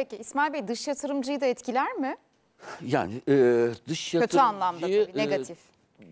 Peki İsmail Bey dış yatırımcıyı da etkiler mi? Yani e, dış yatırımcı... Kötü anlamda tabii, negatif. E,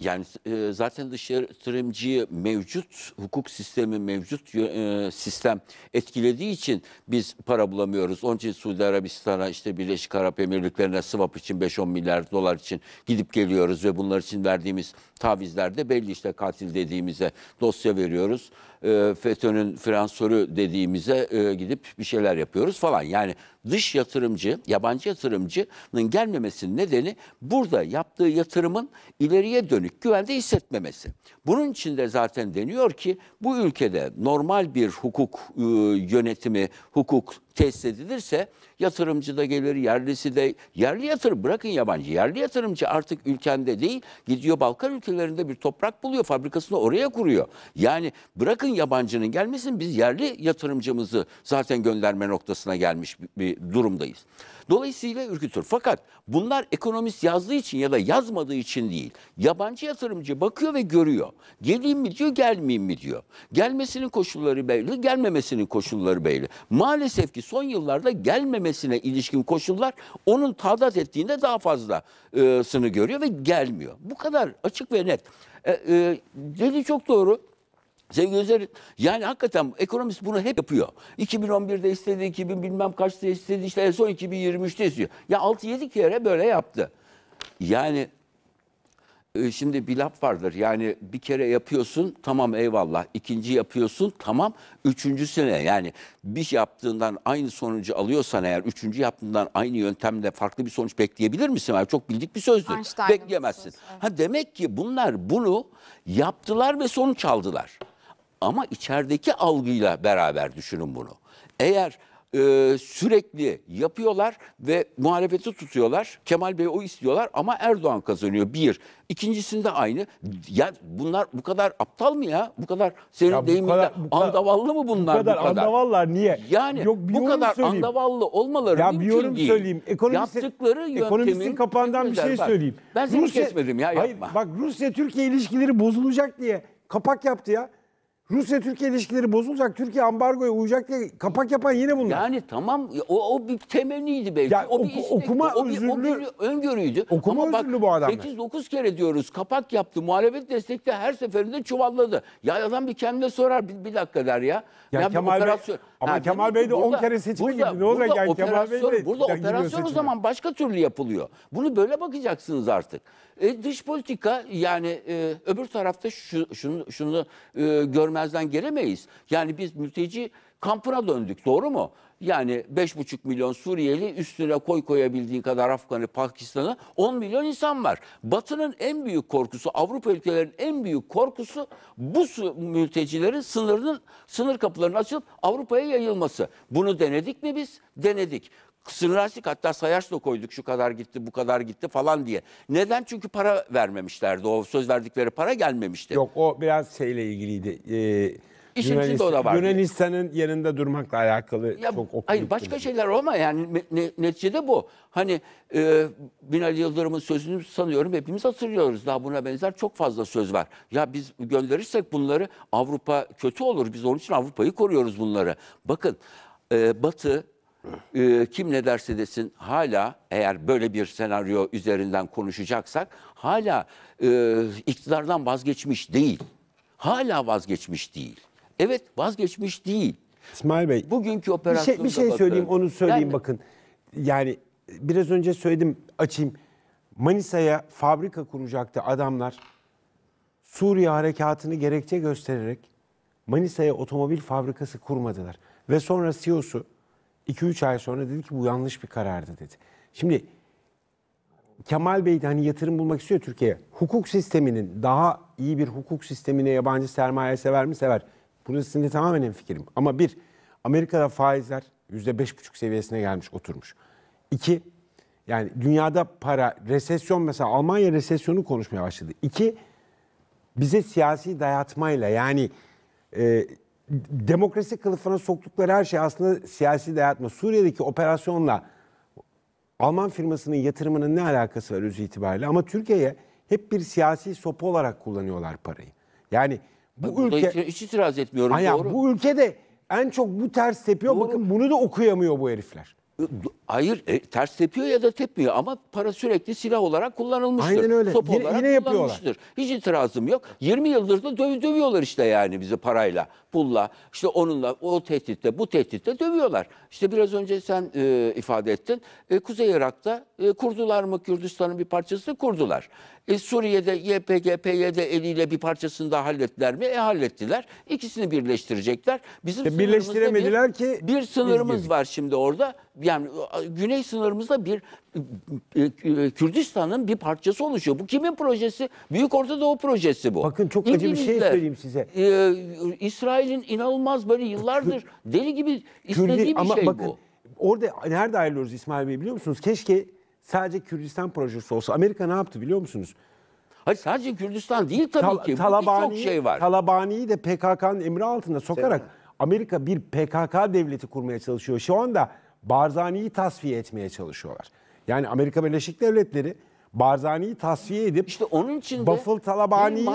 yani e, zaten dışarı mevcut hukuk sistemi, mevcut e, sistem etkilediği için biz para bulamıyoruz. Onun için Suudi Arabistan'a, işte Birleşik Arap Emirlikleri'ne swap için 5-10 milyar dolar için gidip geliyoruz ve bunlar için verdiğimiz tavizler de belli işte katil dediğimize dosya veriyoruz. E, FETÖ'nün fransörü dediğimize e, gidip bir şeyler yapıyoruz falan. Yani dış yatırımcı, yabancı yatırımcının gelmemesinin nedeni burada yaptığı yatırımın ileriye dönük güvende hissetmemesi. Bunun için de zaten deniyor ki bu ülkede normal bir hukuk e, yönetimi, hukuk tesis edilirse yatırımcı da gelir, yerlisi de yerli yatırım bırakın yabancı. Yerli yatırımcı artık ülkende değil gidiyor Balkan ülkelerinde bir toprak buluyor fabrikasını oraya kuruyor. Yani bırakın yabancının gelmesin biz yerli yatırımcımızı zaten gönderme noktasına gelmiş bir durumdayız. Dolayısıyla ürkütür. Fakat bunlar ekonomist yazdığı için ya da yazmadığı için değil. Yabancı yatırımcı bakıyor ve görüyor. Geleyim mi diyor, gelmeyeyim mi diyor. Gelmesinin koşulları belli, gelmemesinin koşulları belli. Maalesef ki son yıllarda gelmemesine ilişkin koşullar onun tadat ettiğinde daha fazlasını e, görüyor ve gelmiyor. Bu kadar açık ve net. E, e, dedi çok doğru. Sevgili Özer, yani hakikaten ekonomist bunu hep yapıyor. 2011'de istedi, 2000 bilmem kaçta istedi, işte en son 2023'te istiyor. Ya 6-7 kere böyle yaptı. Yani e, şimdi bir laf vardır. Yani bir kere yapıyorsun tamam eyvallah. İkinci yapıyorsun tamam. Üçüncüsüne yani bir şey yaptığından aynı sonucu alıyorsan eğer üçüncü yaptığından aynı yöntemle farklı bir sonuç bekleyebilir misin? Yani çok bildik bir sözdür. Einstein'ın Bekleyemezsin. Bir söz, evet. Ha demek ki bunlar bunu yaptılar ve sonuç aldılar. Ama içerideki algıyla beraber düşünün bunu. Eğer e, sürekli yapıyorlar ve muhalefeti tutuyorlar. Kemal Bey o istiyorlar ama Erdoğan kazanıyor bir. İkincisinde aynı. Ya bunlar bu kadar aptal mı ya? Bu kadar senin ya bu andavallı mı bunlar bu kadar? Bu kadar andavallar niye? Yani Yok, bir bu kadar söyleyeyim. andavallı olmaları ya, mümkün bir yorum değil. söyleyeyim. Ekonomisi, Yaptıkları Ekonomistin kapağından bir şey söyleyeyim. Ben seni Rusya, kesmedim ya yapma. Hayır, bak Rusya-Türkiye ilişkileri bozulacak diye kapak yaptı ya. Rusya-Türkiye ilişkileri bozulacak, Türkiye ambargoya uyacak diye kapak yapan yine bunlar. Yani tamam o, o bir temenniydi belki. Ya, o bir okuma o bir, özürlü, o bir öngörüydü. Okuma Ama özürlü bak, bu adam. 8-9 kere diyoruz kapak yaptı, muhalefet destekte her seferinde çuvalladı. Ya adam bir kendine sorar bir, bir dakika der ya. Ya, ya Kemal operasyon, Bey, ama ha, Kemal Bey de 10 kere seçime burada, gitti. Ne olacak yani Kemal Bey de Burada operasyon o zaman başka türlü yapılıyor. Bunu böyle bakacaksınız artık. E, dış politika yani e, öbür tarafta şu, şunu, şunu e, görmek görmezden gelemeyiz. Yani biz mülteci kampına döndük doğru mu? Yani 5,5 milyon Suriyeli üstüne koy koyabildiğin kadar Afgan'ı, Pakistan'ı 10 milyon insan var. Batı'nın en büyük korkusu, Avrupa ülkelerinin en büyük korkusu bu mültecilerin sınırının sınır kapılarının açılıp Avrupa'ya yayılması. Bunu denedik mi biz? Denedik kısırlaştık hatta sayaç da koyduk şu kadar gitti bu kadar gitti falan diye. Neden? Çünkü para vermemişlerdi. O söz verdikleri para gelmemişti. Yok o biraz şeyle ilgiliydi. Ee, İşin içinde o da vardı. Yunanistan'ın yanında durmakla alakalı Ya, çok okuduk. hayır başka şeyler olma yani ne- neticede bu. Hani e, Binali Yıldırım'ın sözünü sanıyorum hepimiz hatırlıyoruz. Daha buna benzer çok fazla söz var. Ya biz gönderirsek bunları Avrupa kötü olur. Biz onun için Avrupa'yı koruyoruz bunları. Bakın e, Batı e, kim ne derse desin hala eğer böyle bir senaryo üzerinden konuşacaksak hala e, iktidardan vazgeçmiş değil. Hala vazgeçmiş değil. Evet vazgeçmiş değil. İsmail Bey. Bugünkü Bir şey- operasyonda şey, bir şey söyleyeyim onu söyleyeyim Yani- bakın. Yani biraz önce söyledim açayım. Manisa'ya fabrika kuracaktı adamlar. Suriye harekatını gerekçe göstererek Manisa'ya otomobil fabrikası kurmadılar. Ve sonra CEO'su 2-3 ay sonra dedi ki bu yanlış bir karardı dedi. Şimdi Kemal Bey de hani yatırım bulmak istiyor Türkiye. Hukuk sisteminin daha iyi bir hukuk sistemine yabancı sermaye sever mi? Sever. Bunu sizinle tamamen en fikrim. Ama bir, Amerika'da faizler %5,5 seviyesine gelmiş oturmuş. İki, yani dünyada para, resesyon mesela Almanya resesyonu konuşmaya başladı. İki, bize siyasi dayatmayla yani e, demokrasi kılıfına soktukları her şey aslında siyasi dayatma. Suriye'deki operasyonla Alman firmasının yatırımının ne alakası var öz itibariyle ama Türkiye'ye hep bir siyasi sopa olarak kullanıyorlar parayı. Yani bu Burada ülke hiç, hiç itiraz etmiyorum. Aya, doğru. Bu ülkede en çok bu ters tepiyor. Doğru. Bakın bunu da okuyamıyor bu herifler. Hayır e, ters tepiyor ya da tepmiyor ama para sürekli silah olarak kullanılmıştır. Aynen öyle. Top olarak yine yapıyorlar. Hiç itirazım yok. 20 yıldır da döv, dövüyorlar işte yani bizi parayla, pulla, işte onunla o tehditte, bu tehditte dövüyorlar. İşte biraz önce sen e, ifade ettin. E, Kuzey Irak'ta e, kurdular mı Kürdistan'ın bir parçasını kurdular. E, Suriye'de YPG, PYD eliyle bir parçasını da hallettiler mi? E hallettiler. İkisini birleştirecekler. Bizim e, birleştiremediler bir, ki bir sınırımız var şimdi orada. Yani güney sınırımızda bir ıı, ıı, ıı, Kürdistan'ın bir parçası oluşuyor. Bu kimin projesi? Büyük Orta Doğu projesi bu. Bakın çok acı bir şey söyleyeyim size. E, İsrail'in inanılmaz böyle yıllardır deli gibi istediği Kürdi, bir ama şey bakın, bu. Orada nerede ayrılıyoruz İsmail Bey biliyor musunuz? Keşke sadece Kürdistan projesi olsa. Amerika ne yaptı biliyor musunuz? Hayır sadece Kürdistan değil tabii Tal- ki. Talabani, çok şey var. Talabani'yi de PKK'nın emri altında sokarak Amerika bir PKK devleti kurmaya çalışıyor. Şu anda Barzani'yi tasfiye etmeye çalışıyorlar. Yani Amerika Birleşik Devletleri Barzani'yi tasfiye edip işte onun için Bafıl Talabani'yi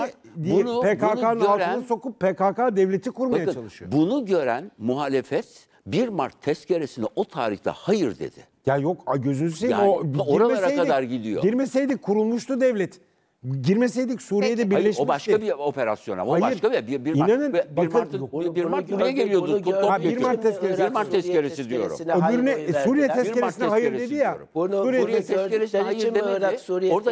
PKK'nın altına sokup PKK devleti kurmaya bakın, çalışıyor. Bunu gören muhalefet 1 Mart tezkeresine o tarihte hayır dedi. Ya yok gözünüzü seveyim yani, o oralara kadar gidiyor. Girmeseydi kurulmuştu devlet. Girmeseydik Suriye'de Peki. birleşmişti. Hayır, o başka bir operasyon ama. O Hayır. başka bir bir bir İnanın, Mart bir bakın, Mart yok, bir Mart buraya geliyordu. onu Top, bir Mart tezkeresi. Bir Mart tezkeresi diyorum. Suriye Öbürüne hayır oyu Suriye verdiler. tezkeresine hayır dedi ya. Bunu- Suriye Suriye tezkeresi- tezkeresine hayır için mi demedi. Orada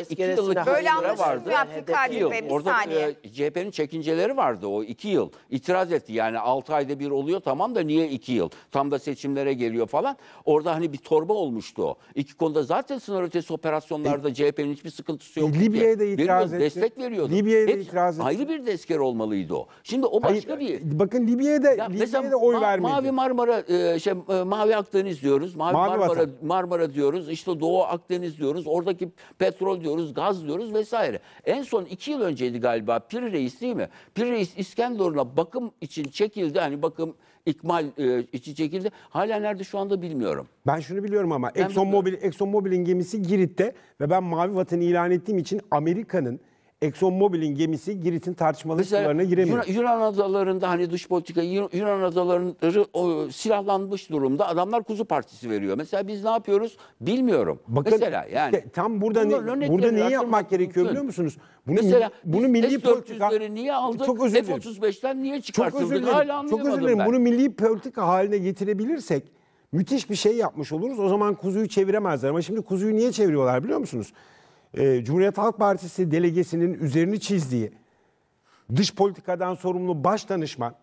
iki tezkeresine yıllık hayır Böyle demedi? Abdülkadir Bey, bir Orada saniye. E, CHP'nin çekinceleri vardı o iki yıl. İtiraz etti yani 6 ayda bir oluyor tamam da niye iki yıl? Tam da seçimlere geliyor falan. Orada hani bir torba olmuştu o. İki konuda zaten sınır ötesi operasyonlarda e, CHP'nin hiçbir sıkıntısı yok. E, Libya'ya da Biraz destek veriyordu. Libya'ya da Hep itiraz etti. Ayrı bir desker olmalıydı o. Şimdi o başka Hayır, bir... Bakın Libya'da da, Libya'ya da oy ma- vermedi. Mavi Marmara, e, şey, e, Mavi Akdeniz diyoruz. Mavi, Mavi Marmara, Marmara diyoruz. İşte Doğu Akdeniz diyoruz. Oradaki petrol diyoruz, gaz diyoruz vesaire. En son iki yıl önceydi galiba Pir Reis değil mi? Pir Reis İskenderun'a bakım için çekildi. Hani bakım ikmal e, içi çekildi. Hala nerede şu anda bilmiyorum. Ben şunu biliyorum ama Exxon Mobil, Exxon Mobil'in gemisi Girit'te ve ben mavi vatanı ilan ettiğim için Amerika'nın Exxon Mobil'in gemisi Girit'in tartışmalı Mesela sularına giremiyor. Yunan, adalarında hani dış politika Yunan adaları o, silahlanmış durumda. Adamlar kuzu partisi veriyor. Mesela biz ne yapıyoruz bilmiyorum. Bakın, Mesela yani. Işte, tam burada ne, burada neyi yapmak gerekiyor biliyor musunuz? Bunu, Mesela bunu milli politikaları niye aldık? Çok F-35'ten niye çıkartıldık? Çok özür dilerim. Hala Çok özür dilerim. Bunu milli politika haline getirebilirsek müthiş bir şey yapmış oluruz. O zaman kuzuyu çeviremezler. Ama şimdi kuzuyu niye çeviriyorlar biliyor musunuz? e, Cumhuriyet Halk Partisi delegesinin üzerini çizdiği dış politikadan sorumlu baş danışman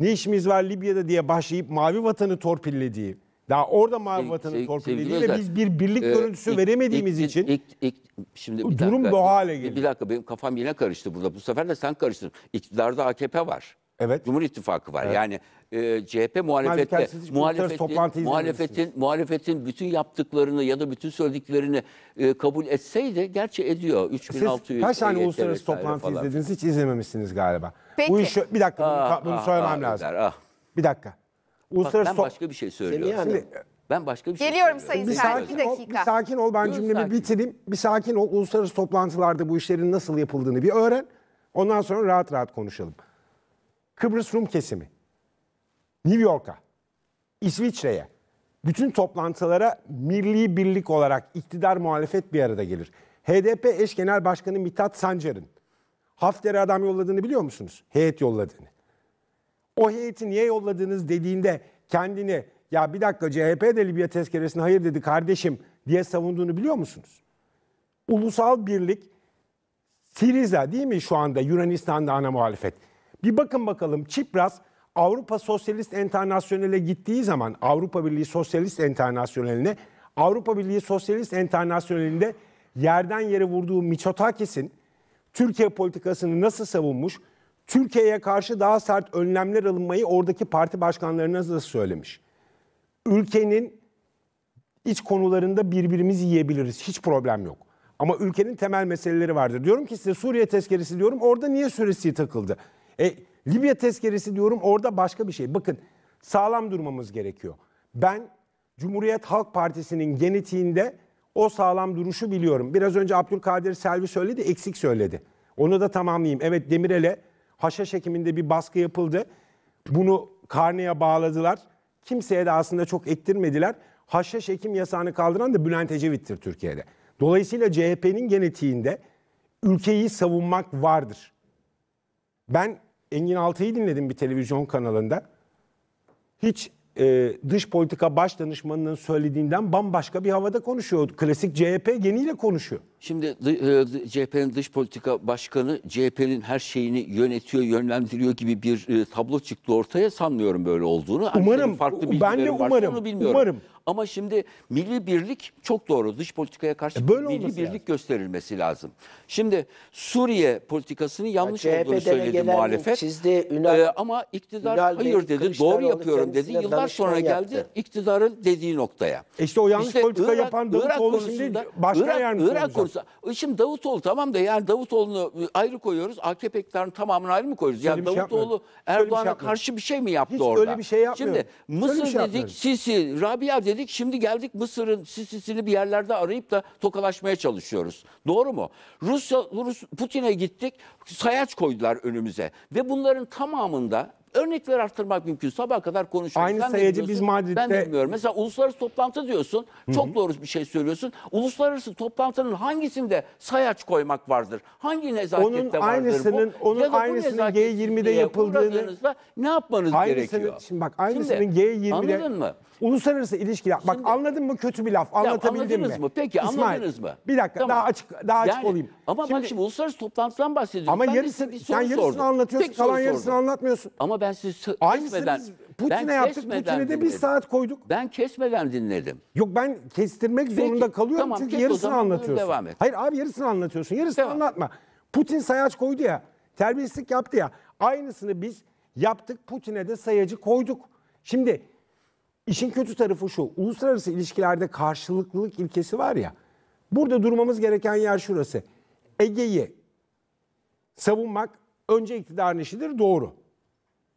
ne işimiz var Libya'da diye başlayıp mavi vatanı torpillediği daha orada mavi vatanı şey, torpillediği ve biz bir birlik e, görüntüsü ilk, veremediğimiz ilk, için ilk, ilk, şimdi bir durum dakika, bu hale geliyor. Bir dakika benim kafam yine karıştı burada. Bu sefer de sen karıştın. İktidarda AKP var. Evet. Cumhur İttifakı var. Evet. Yani e, CHP muhalefette yani muhalefetin, muhalefetin muhalefetin bütün yaptıklarını ya da bütün söylediklerini e, kabul etseydi gerçi ediyor 3600 Siz kaç tane e uluslararası toplantı falan. izlediniz hiç izlememişsiniz galiba. Peki. Bu iş bir dakika ah, bunu, bunu ah, söylemem ah, lazım. Der, ah. Bir dakika. Uluslararası Bak, ben başka bir şey söylüyorum. Şimdi, ben başka bir şey Geliyorum Sayın bir sakin, bir dakika. Ol, bir sakin ol ben Dur, cümlemi sakin. bitireyim. Bir sakin ol uluslararası toplantılarda bu işlerin nasıl yapıldığını bir öğren. Ondan sonra rahat rahat konuşalım. Kıbrıs Rum kesimi, New York'a, İsviçre'ye, bütün toplantılara milli birlik olarak iktidar muhalefet bir arada gelir. HDP eş genel başkanı Mithat Sancar'ın Hafter'e adam yolladığını biliyor musunuz? Heyet yolladığını. O heyeti niye yolladınız dediğinde kendini ya bir dakika CHP de Libya tezkeresine hayır dedi kardeşim diye savunduğunu biliyor musunuz? Ulusal birlik Siriza değil mi şu anda Yunanistan'da ana muhalefet? Bir bakın bakalım Çipras Avrupa Sosyalist Enternasyonel'e gittiği zaman Avrupa Birliği Sosyalist Enternasyonel'ine Avrupa Birliği Sosyalist Enternasyonel'inde yerden yere vurduğu Mitsotakis'in Türkiye politikasını nasıl savunmuş, Türkiye'ye karşı daha sert önlemler alınmayı oradaki parti başkanlarına nasıl söylemiş. Ülkenin iç konularında birbirimizi yiyebiliriz, hiç problem yok. Ama ülkenin temel meseleleri vardır. Diyorum ki size Suriye tezkeresi diyorum, orada niye süresi takıldı? E, Libya tezkeresi diyorum orada başka bir şey. Bakın sağlam durmamız gerekiyor. Ben Cumhuriyet Halk Partisi'nin genetiğinde o sağlam duruşu biliyorum. Biraz önce Abdülkadir Selvi söyledi, eksik söyledi. Onu da tamamlayayım. Evet Demirel'e haşhaş çekiminde bir baskı yapıldı. Bunu karneye bağladılar. Kimseye de aslında çok ettirmediler. Haşhaş çekim yasağını kaldıran da Bülent Ecevit'tir Türkiye'de. Dolayısıyla CHP'nin genetiğinde ülkeyi savunmak vardır. Ben Engin Altay'ı dinledim bir televizyon kanalında. Hiç e, dış politika baş danışmanının söylediğinden bambaşka bir havada konuşuyor. Klasik CHP geniyle konuşuyor. Şimdi e, CHP'nin dış politika başkanı CHP'nin her şeyini yönetiyor, yönlendiriyor gibi bir e, tablo çıktı ortaya. Sanmıyorum böyle olduğunu. Umarım. Her farklı ben de umarım. Umarım. Ama şimdi milli birlik çok doğru. Dış politikaya karşı e böyle milli birlik lazım. gösterilmesi lazım. Şimdi Suriye politikasını yanlış ya, olduğunu söyledi muhalefet. Çizdi, Ünal, ee, ama iktidar Ünal hayır dedi, doğru yapıyorum dedi. Yıllar sonra geldi yaptı. iktidarın dediği noktaya. E işte o yanlış işte politika Irak, yapan Davutoğlu şimdi başka Irak, yardımcı Irak olacak. konusu. E şimdi Davutoğlu tamam da yani Davutoğlu'nu ayrı koyuyoruz. AKP iktidarının tamamını ayrı mı koyuyoruz? Yani şey Davutoğlu şey Erdoğan'a şey karşı bir şey mi yaptı Hiç orada? Hiç öyle bir şey yapmıyor. Şimdi Mısır şey dedik, Sisi, Rabia dedik dedik şimdi geldik Mısır'ın Sisi'sini bir yerlerde arayıp da tokalaşmaya çalışıyoruz. Doğru mu? Rusya Rus, Putin'e gittik sayaç koydular önümüze ve bunların tamamında örnekler arttırmak mümkün. Sabah kadar konuşuyoruz. Aynı sayacı biz Madrid'de... Ben bilmiyorum. Mesela uluslararası toplantı diyorsun. Çok Hı-hı. doğru bir şey söylüyorsun. Uluslararası toplantının hangisinde sayaç koymak vardır? Hangi nezakette onun vardır aynısının, bu? Onun ya da aynısının G20'de yapıldığını... Ne yapmanız aynısının, gerekiyor? Şimdi bak aynısının G20'de... Anladın mı? Uluslararası ilişki ilişkiler. Bak Şimdi, anladın mı kötü bir laf. Anlatabildim mi? mı? Peki İsmail, anladınız mı? Bir dakika tamam. daha açık daha açık yani, olayım. Ama şimdi, bak şimdi uluslararası toplantıdan bahsediyorum. Ama ben yarısını, bir, bir sen yarısını sordum. anlatıyorsun Tek kalan yarısını sordum. anlatmıyorsun. Ama ben siz kesmeden... Putin'e yaptık. Putin'e de bir saat koyduk. Ben kesmeden dinledim. Yok ben kestirmek Peki, zorunda kalıyorum tamam, çünkü yarısını anlatıyorsun. Devam et. Hayır abi yarısını anlatıyorsun. Yarısını devam. anlatma. Putin sayaç koydu ya. Terbiyesizlik yaptı ya. Aynısını biz yaptık Putin'e de sayacı koyduk. Şimdi İşin kötü tarafı şu. Uluslararası ilişkilerde karşılıklılık ilkesi var ya. Burada durmamız gereken yer şurası. Ege'yi savunmak önce iktidarın işidir doğru.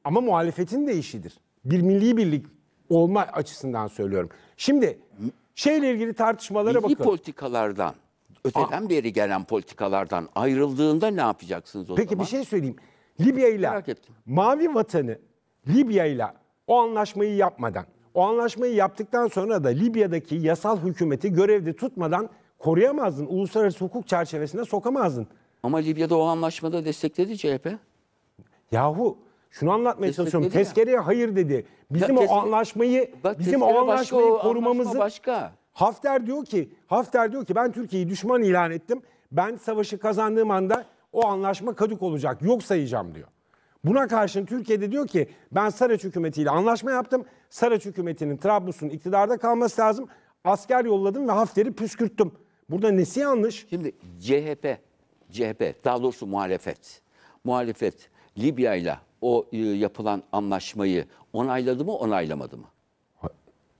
Ama muhalefetin de işidir. Bir milli birlik olma açısından söylüyorum. Şimdi şeyle ilgili tartışmalara bakın. Milli politikalardan, öteden Aa. beri gelen politikalardan ayrıldığında ne yapacaksınız o Peki zaman? bir şey söyleyeyim. Libya ile Mavi Vatanı Libya ile o anlaşmayı yapmadan o anlaşmayı yaptıktan sonra da Libya'daki yasal hükümeti görevde tutmadan koruyamazdın. Uluslararası hukuk çerçevesine sokamazdın. Ama Libya'da o anlaşmada destekledi CHP. Yahu şunu anlatmaya Destekledi çalışıyorum. Tezkereye hayır dedi. Bizim Ya o anlaşmayı Bak bizim o tezkere başka, anlaşmayı korumamızı anlaşma başka. Hafter diyor ki Hafter diyor ki ben Türkiye'yi düşman ilan ettim. Ben savaşı kazandığım anda o anlaşma kadük olacak. Yok sayacağım diyor. Buna karşın Türkiye'de diyor ki ben Saraç hükümetiyle anlaşma yaptım. Saraç hükümetinin Trablus'un iktidarda kalması lazım. Asker yolladım ve Hafter'i püskürttüm. Burada nesi yanlış? Şimdi CHP, CHP daha doğrusu muhalefet. Muhalefet Libya'yla o e, yapılan anlaşmayı onayladı mı onaylamadı mı?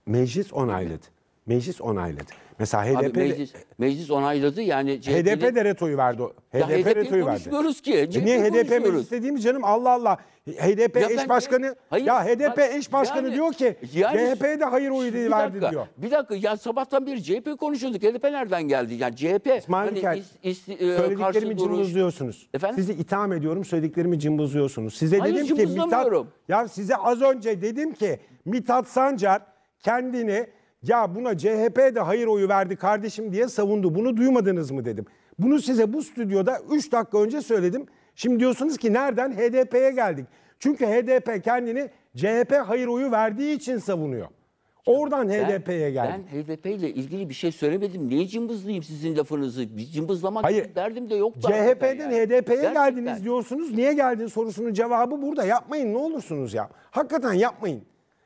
Meclis onayladı. Meclis onayladı. Mesela HDP Abi meclis, meclis onayladı yani. HDP de retoyu verdi. HDP, ya HDP konuşmuyoruz verdi. ki. E niye HDP mecliste değil canım? Allah Allah. HDP ya eş başkanı hayır, ya HDP hayır, eş başkanı yani, diyor ki yani, CHP'ye de hayır oyu verdi diyor. Bir dakika ya sabahtan beri CHP konuşuyorduk. HDP nereden geldi? Yani CHP İsmail hani, Kel, is, is, e, söylediklerimi cımbızlıyorsunuz. Efendim? Sizi itham ediyorum söylediklerimi cımbızlıyorsunuz. Size hayır, dedim ki Mithat, ya size az önce dedim ki Mithat Sancar kendini ya buna CHP de hayır oyu verdi kardeşim diye savundu. Bunu duymadınız mı dedim. Bunu size bu stüdyoda 3 dakika önce söyledim. Şimdi diyorsunuz ki nereden HDP'ye geldik? Çünkü HDP kendini CHP hayır oyu verdiği için savunuyor. Oradan HDP'ye geldi. Ben HDP ile ilgili bir şey söylemedim. Niye cımbızlayayım sizin lafınızı? Bir Cımbızlamak Hayır. derdim de yok. CHP'den yani. HDP'ye geldiniz diyorsunuz. Niye geldin sorusunun cevabı burada. Yapmayın ne olursunuz ya. Hakikaten yapmayın.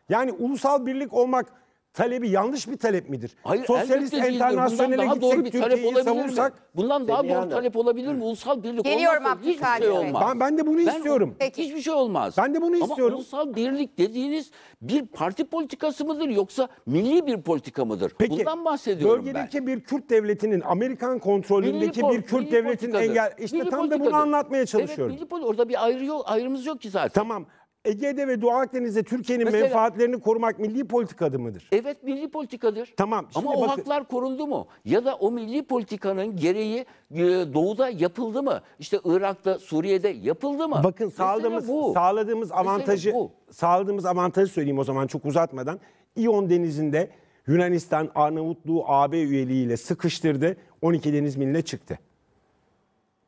Yani ulusal birlik olmak talebi yanlış bir talep midir? Hayır, Sosyalist enternasyonel değildir. doğru bir talep Türkiye'yi olabilir mi? Bundan daha doğru talep olabilir mi? Ulusal birlik Geliyorum olmazsa hiçbir şey olmaz. ben, ben de bunu Ben- istiyorum. Peki. Hiçbir şey olmaz. Ben de bunu istiyorum. Ama ulusal birlik dediğiniz bir parti politikası mıdır yoksa milli bir politika mıdır? Peki, Bundan bahsediyorum bölgedeki ben. bir Kürt devletinin Amerikan kontrolündeki bir Kürt devletinin engel işte tam da bunu anlatmaya çalışıyorum. Evet, milli poli- orada bir ayrı yok, ayrımız yok ki zaten. Tamam Ege'de ve Doğu Akdeniz'de Türkiye'nin Mesela- menfaatlerini korumak milli politikadır mıdır? Evet milli politikadır. Tamam, şimdi Ama o haklar korundu mu? Ya da o milli politikanın gereği e, doğuda yapıldı mı? İşte Irak'ta, Suriye'de yapıldı mı? Bakın sağladığımız bu. sağladığımız avantajı bu. sağladığımız avantajı söyleyeyim o zaman çok uzatmadan. İyon Denizi'nde Yunanistan Arnavutluğu AB üyeliğiyle sıkıştırdı. 12 deniz miline çıktı.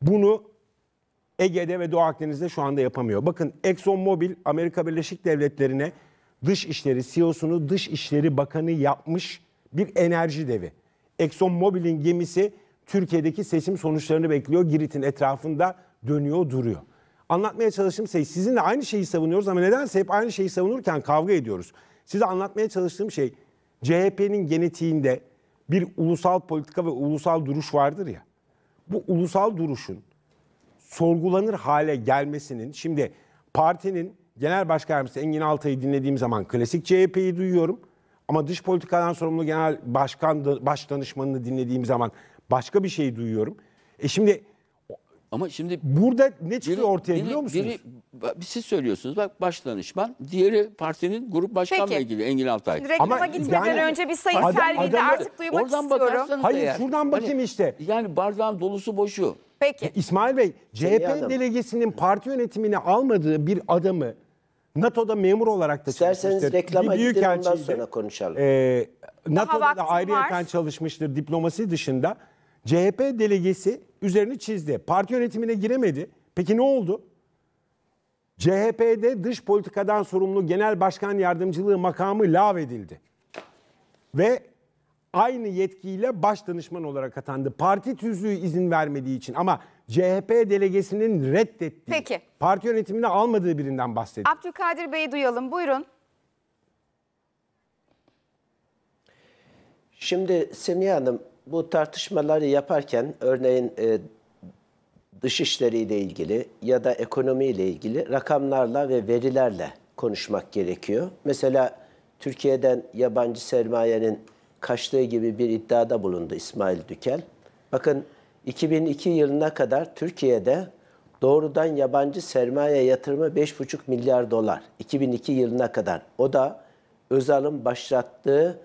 Bunu Ege'de ve Doğu Akdeniz'de şu anda yapamıyor. Bakın Exxon Mobil Amerika Birleşik Devletleri'ne dış işleri CEO'sunu dış işleri bakanı yapmış bir enerji devi. Exxon Mobil'in gemisi Türkiye'deki seçim sonuçlarını bekliyor. Girit'in etrafında dönüyor duruyor. Anlatmaya çalıştığım şey sizinle aynı şeyi savunuyoruz ama nedense hep aynı şeyi savunurken kavga ediyoruz. Size anlatmaya çalıştığım şey CHP'nin genetiğinde bir ulusal politika ve ulusal duruş vardır ya. Bu ulusal duruşun sorgulanır hale gelmesinin şimdi partinin genel başkan yardımcısı Engin Altay'ı dinlediğim zaman klasik CHP'yi duyuyorum. Ama dış politikadan sorumlu genel başkan baş danışmanını dinlediğim zaman başka bir şey duyuyorum. E şimdi ama şimdi burada ne çıkıyor biri, ortaya biri, biliyor musunuz? Biri, siz söylüyorsunuz bak baş danışman, diğeri partinin grup başkanla Peki. ilgili Engin Altay. Şimdi reklama Ama gitmeden yani, önce bir sayısal adam, bilgi artık duymak oradan istiyorum. Hayır eğer. şuradan bakayım hani, işte. Yani bardağın dolusu boşu. Peki. E, İsmail Bey CHP delegesinin parti yönetimine almadığı bir adamı NATO'da memur olarak da İsterseniz çalışmıştır. reklama büyük gidin ondan sonra konuşalım. E, NATO'da da ayrıyeten çalışmıştır diplomasi dışında. CHP delegesi üzerini çizdi. Parti yönetimine giremedi. Peki ne oldu? CHP'de dış politikadan sorumlu genel başkan yardımcılığı makamı lav edildi. Ve aynı yetkiyle baş danışman olarak atandı. Parti tüzüğü izin vermediği için ama CHP delegesinin reddettiği, Peki. parti yönetimine almadığı birinden bahsediyor. Abdülkadir Bey'i duyalım. Buyurun. Şimdi Semih Hanım bu tartışmaları yaparken örneğin e, dışişleriyle ilgili ya da ekonomiyle ilgili rakamlarla ve verilerle konuşmak gerekiyor. Mesela Türkiye'den yabancı sermayenin kaçtığı gibi bir iddiada bulundu İsmail Dükel. Bakın 2002 yılına kadar Türkiye'de doğrudan yabancı sermaye yatırımı 5,5 milyar dolar. 2002 yılına kadar. O da Özal'ın başlattığı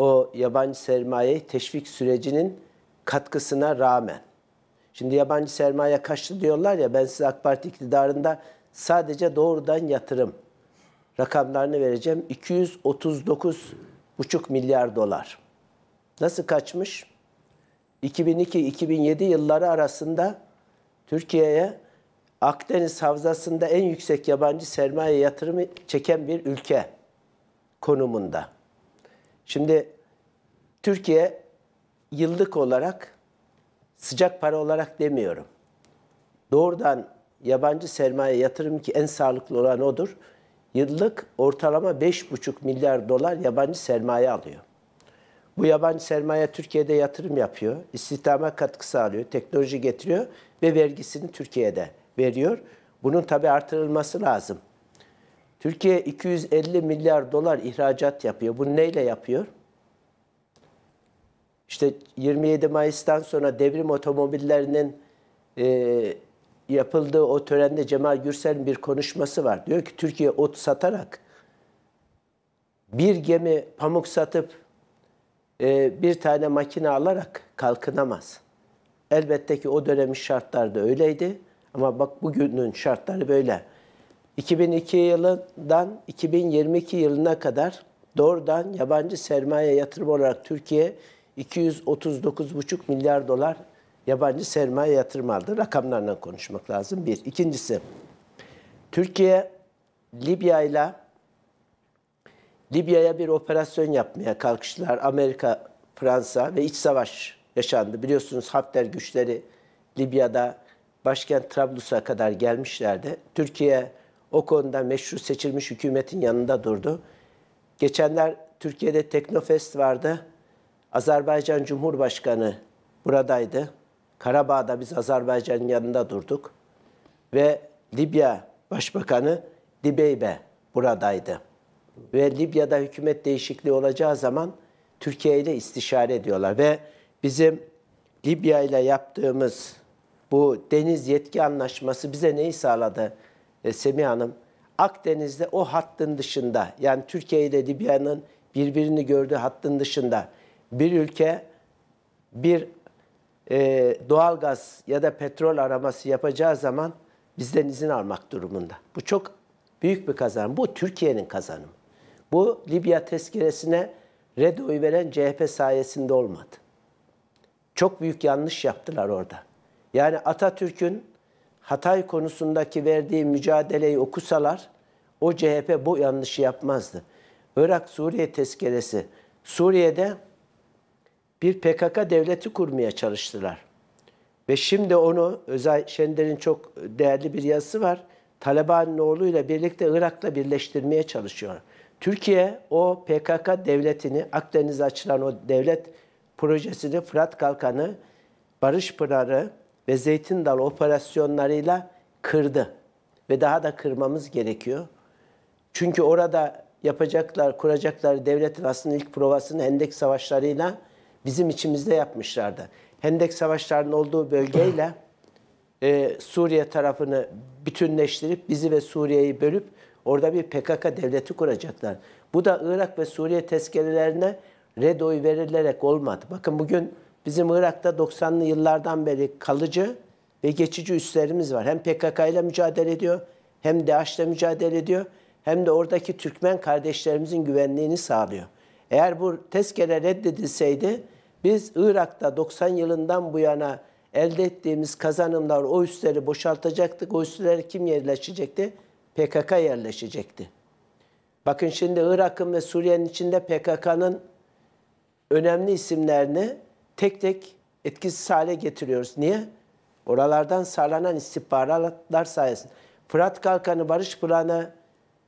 o yabancı sermaye teşvik sürecinin katkısına rağmen. Şimdi yabancı sermaye kaçtı diyorlar ya ben size AK Parti iktidarında sadece doğrudan yatırım rakamlarını vereceğim. 239,5 milyar dolar. Nasıl kaçmış? 2002-2007 yılları arasında Türkiye'ye Akdeniz havzasında en yüksek yabancı sermaye yatırımı çeken bir ülke konumunda. Şimdi Türkiye yıllık olarak sıcak para olarak demiyorum. Doğrudan yabancı sermaye yatırım ki en sağlıklı olan odur. Yıllık ortalama 5,5 milyar dolar yabancı sermaye alıyor. Bu yabancı sermaye Türkiye'de yatırım yapıyor, istihdama katkı sağlıyor, teknoloji getiriyor ve vergisini Türkiye'de veriyor. Bunun tabii artırılması lazım. Türkiye 250 milyar dolar ihracat yapıyor. Bunu neyle yapıyor? İşte 27 Mayıs'tan sonra devrim otomobillerinin e, yapıldığı o törende Cemal Gürsel'in bir konuşması var. Diyor ki Türkiye ot satarak bir gemi pamuk satıp e, bir tane makine alarak kalkınamaz. Elbette ki o dönemin şartları da öyleydi. Ama bak bugünün şartları böyle. 2002 yılından 2022 yılına kadar doğrudan yabancı sermaye yatırım olarak Türkiye 239,5 milyar dolar yabancı sermaye yatırım aldı. Rakamlarla konuşmak lazım. Bir. İkincisi, Türkiye Libya ile Libya'ya bir operasyon yapmaya kalkıştılar. Amerika, Fransa ve iç savaş yaşandı. Biliyorsunuz Hafter güçleri Libya'da başkent Trablus'a kadar gelmişlerdi. Türkiye o konuda meşru seçilmiş hükümetin yanında durdu. Geçenler Türkiye'de Teknofest vardı. Azerbaycan Cumhurbaşkanı buradaydı. Karabağ'da biz Azerbaycan'ın yanında durduk. Ve Libya Başbakanı Dibeybe buradaydı. Ve Libya'da hükümet değişikliği olacağı zaman Türkiye ile istişare ediyorlar. Ve bizim Libya ile yaptığımız bu deniz yetki anlaşması bize neyi sağladı? e, Semih Hanım Akdeniz'de o hattın dışında yani Türkiye ile Libya'nın birbirini gördüğü hattın dışında bir ülke bir e, doğal gaz ya da petrol araması yapacağı zaman bizden izin almak durumunda. Bu çok büyük bir kazanım. Bu Türkiye'nin kazanımı. Bu Libya tezkeresine red oy veren CHP sayesinde olmadı. Çok büyük yanlış yaptılar orada. Yani Atatürk'ün Hatay konusundaki verdiği mücadeleyi okusalar o CHP bu yanlışı yapmazdı. Irak-Suriye tezkeresi. Suriye'de bir PKK devleti kurmaya çalıştılar. Ve şimdi onu Özay Şender'in çok değerli bir yazısı var. Taliban'ın oğluyla birlikte Irak'la birleştirmeye çalışıyor. Türkiye o PKK devletini, Akdeniz açılan o devlet projesini, Fırat Kalkanı, Barış Pınarı, ve zeytin dalı operasyonlarıyla kırdı. Ve daha da kırmamız gerekiyor. Çünkü orada yapacaklar, kuracaklar devletin aslında ilk provasını Hendek Savaşları'yla bizim içimizde yapmışlardı. Hendek Savaşları'nın olduğu bölgeyle e, Suriye tarafını bütünleştirip bizi ve Suriye'yi bölüp orada bir PKK devleti kuracaklar. Bu da Irak ve Suriye tezkerelerine redoy verilerek olmadı. Bakın bugün Bizim Irak'ta 90'lı yıllardan beri kalıcı ve geçici üslerimiz var. Hem PKK ile mücadele ediyor, hem DAEŞ ile mücadele ediyor, hem de oradaki Türkmen kardeşlerimizin güvenliğini sağlıyor. Eğer bu tezkere reddedilseydi, biz Irak'ta 90 yılından bu yana elde ettiğimiz kazanımlar o üsleri boşaltacaktık. O üsler kim yerleşecekti? PKK yerleşecekti. Bakın şimdi Irak'ın ve Suriye'nin içinde PKK'nın önemli isimlerini tek tek etkisiz hale getiriyoruz. Niye? Oralardan sağlanan istihbaratlar sayesinde. Fırat Kalkanı, Barış Pırağı'na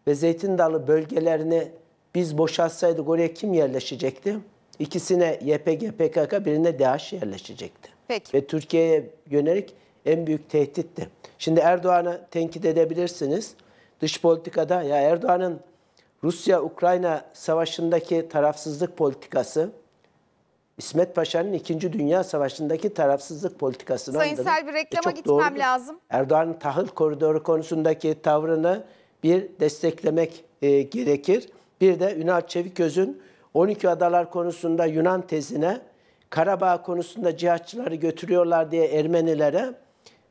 ve Zeytin Dalı bölgelerini biz boşaltsaydık oraya kim yerleşecekti? İkisine YPG, PKK, birine DAEŞ yerleşecekti. Peki. Ve Türkiye'ye yönelik en büyük tehditti. Şimdi Erdoğan'ı tenkit edebilirsiniz. Dış politikada ya Erdoğan'ın Rusya-Ukrayna savaşındaki tarafsızlık politikası, İsmet Paşa'nın 2. Dünya Savaşı'ndaki tarafsızlık politikasını Sayınsel bir e, reklama e gitmem doğrudur. lazım. Erdoğan'ın tahıl koridoru konusundaki tavrını bir desteklemek e, gerekir. Bir de Ünal Çeviköz'ün 12 adalar konusunda Yunan tezine, Karabağ konusunda cihatçıları götürüyorlar diye Ermenilere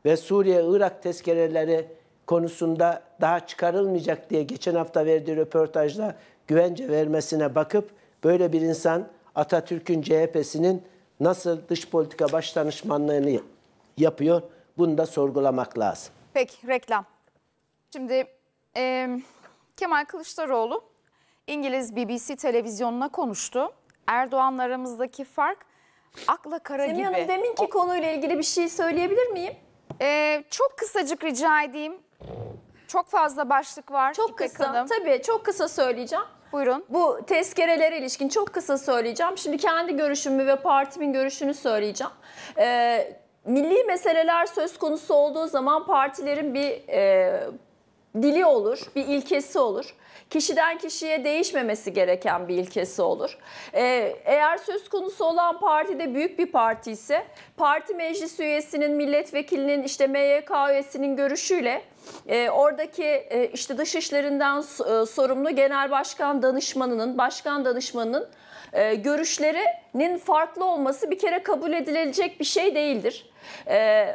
ve Suriye-Irak tezkereleri konusunda daha çıkarılmayacak diye geçen hafta verdiği röportajda güvence vermesine bakıp böyle bir insan Atatürk'ün CHP'sinin nasıl dış politika başdanışmanlığını yapıyor? Bunu da sorgulamak lazım. Peki reklam. Şimdi e, Kemal Kılıçdaroğlu İngiliz BBC televizyonuna konuştu. Erdoğan'la aramızdaki fark akla kara Semih gibi. Semih Hanım demin ki o... konuyla ilgili bir şey söyleyebilir miyim? Ee, çok kısacık rica edeyim. Çok fazla başlık var. Çok İpek kısa Hanım. tabii çok kısa söyleyeceğim. Buyurun. Bu tezkerelere ilişkin çok kısa söyleyeceğim. Şimdi kendi görüşümü ve partimin görüşünü söyleyeceğim. Ee, milli meseleler söz konusu olduğu zaman partilerin bir e, dili olur, bir ilkesi olur. Kişiden kişiye değişmemesi gereken bir ilkesi olur. Ee, eğer söz konusu olan parti de büyük bir parti ise parti meclis üyesinin, milletvekilinin, işte MYK üyesinin görüşüyle e, oradaki e, işte dışişlerinden e, sorumlu genel başkan danışmanının, başkan danışmanının e, görüşlerinin farklı olması bir kere kabul edilecek bir şey değildir. E,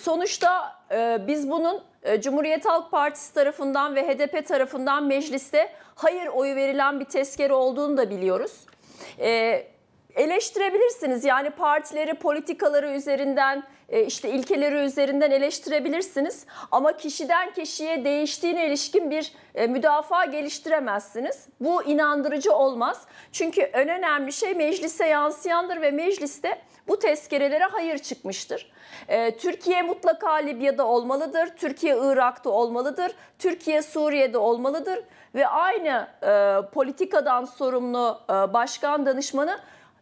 sonuçta e, biz bunun e, Cumhuriyet Halk Partisi tarafından ve HDP tarafından mecliste hayır oyu verilen bir tezkere olduğunu da biliyoruz. E, eleştirebilirsiniz yani partileri, politikaları üzerinden e, işte ilkeleri üzerinden eleştirebilirsiniz ama kişiden kişiye değiştiğine ilişkin bir e, müdafaa geliştiremezsiniz. Bu inandırıcı olmaz. Çünkü en önemli şey meclise yansıyandır ve mecliste bu tezkerelere hayır çıkmıştır. E, Türkiye mutlaka Libya'da olmalıdır, Türkiye Irak'ta olmalıdır, Türkiye Suriye'de olmalıdır ve aynı politikadan sorumlu başkan danışmanı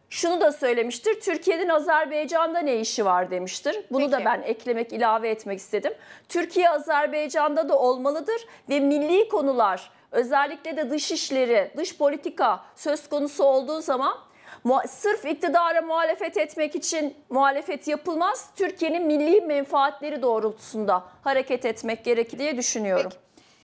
şunu da söylemiştir. Türkiye'nin Azerbaycan'da ne işi var demiştir. Bunu Peki. da ben eklemek, ilave etmek istedim. Türkiye Azerbaycan'da da olmalıdır ve milli konular özellikle de dışişleri, dış politika söz konusu olduğu zaman sırf iktidara muhalefet etmek için muhalefet yapılmaz. Türkiye'nin milli menfaatleri doğrultusunda hareket etmek gerekir diye düşünüyorum. Peki.